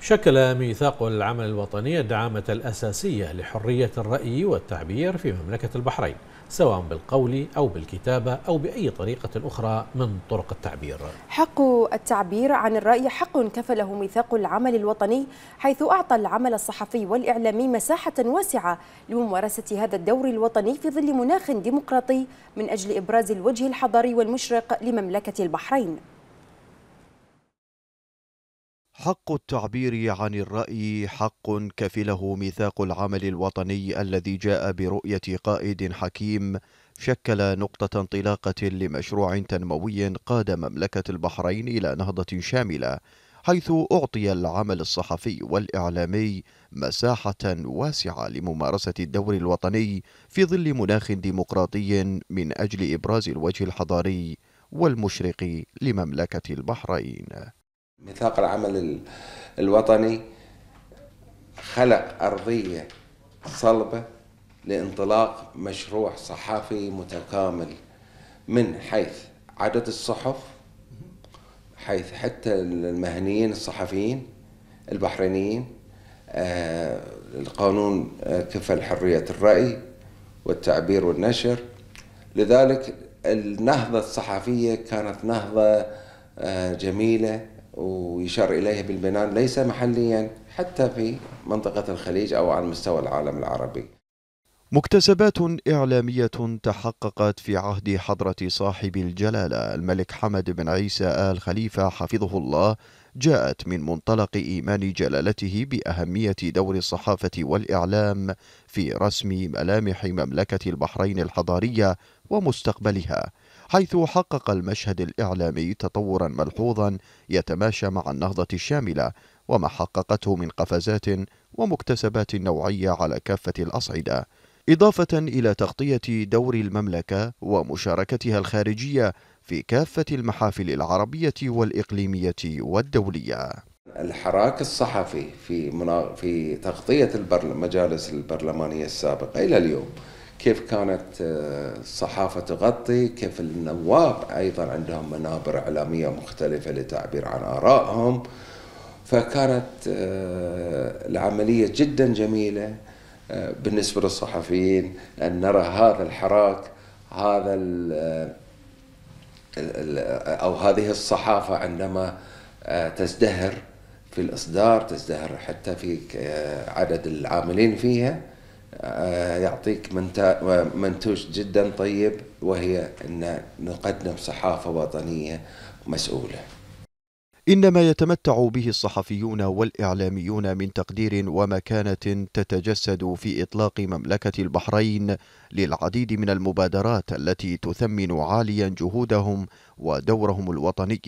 شكل ميثاق العمل الوطني الدعامة الأساسية لحرية الرأي والتعبير في مملكة البحرين سواء بالقول أو بالكتابة أو بأي طريقة أخرى من طرق التعبير حق التعبير عن الرأي حق كفله ميثاق العمل الوطني حيث أعطى العمل الصحفي والإعلامي مساحة واسعة لممارسة هذا الدور الوطني في ظل مناخ ديمقراطي من أجل إبراز الوجه الحضاري والمشرق لمملكة البحرين حق التعبير عن الرأي حق كفله ميثاق العمل الوطني الذي جاء برؤية قائد حكيم شكل نقطة انطلاقة لمشروع تنموي قاد مملكة البحرين إلى نهضة شاملة حيث أعطي العمل الصحفي والإعلامي مساحة واسعة لممارسة الدور الوطني في ظل مناخ ديمقراطي من أجل إبراز الوجه الحضاري والمشرق لمملكة البحرين ميثاق العمل الوطني خلق أرضية صلبة لانطلاق مشروع صحافي متكامل من حيث عدد الصحف حيث حتى المهنيين الصحفيين البحرينيين آه، القانون آه، كفل حرية الرأي والتعبير والنشر لذلك النهضة الصحفية كانت نهضة آه، جميلة ويشار إليها بالبنان ليس محليا حتى في منطقة الخليج أو على مستوى العالم العربي مكتسبات إعلامية تحققت في عهد حضرة صاحب الجلالة الملك حمد بن عيسى آل خليفة حفظه الله جاءت من منطلق إيمان جلالته بأهمية دور الصحافة والإعلام في رسم ملامح مملكة البحرين الحضارية ومستقبلها حيث حقق المشهد الإعلامي تطورا ملحوظا يتماشى مع النهضة الشاملة وما حققته من قفزات ومكتسبات نوعية على كافة الأصعدة إضافة إلى تغطية دور المملكة ومشاركتها الخارجية في كافة المحافل العربية والإقليمية والدولية الحراك الصحفي في منا... في تغطيه المجالس البرلمانيه السابقه الى اليوم كيف كانت الصحافه آه، تغطي كيف النواب ايضا عندهم منابر اعلاميه مختلفه للتعبير عن ارائهم فكانت آه، العمليه جدا جميله بالنسبة للصحفيين أن نرى هذا الحراك هذا ال أو هذه الصحافة عندما آه، تزدهر في الإصدار تزدهر حتى في آه، عدد العاملين فيها آه، يعطيك منتوج جدا طيب وهي أن نقدم صحافة وطنية مسؤولة إن ما يتمتع به الصحفيون والإعلاميون من تقدير ومكانة تتجسد في إطلاق مملكة البحرين للعديد من المبادرات التي تثمن عاليا جهودهم ودورهم الوطني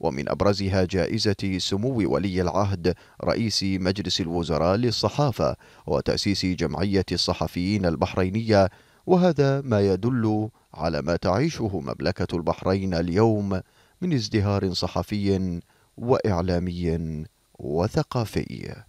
ومن أبرزها جائزة سمو ولي العهد رئيس مجلس الوزراء للصحافة وتأسيس جمعية الصحفيين البحرينية وهذا ما يدل على ما تعيشه مملكة البحرين اليوم من ازدهار صحفي واعلامي وثقافي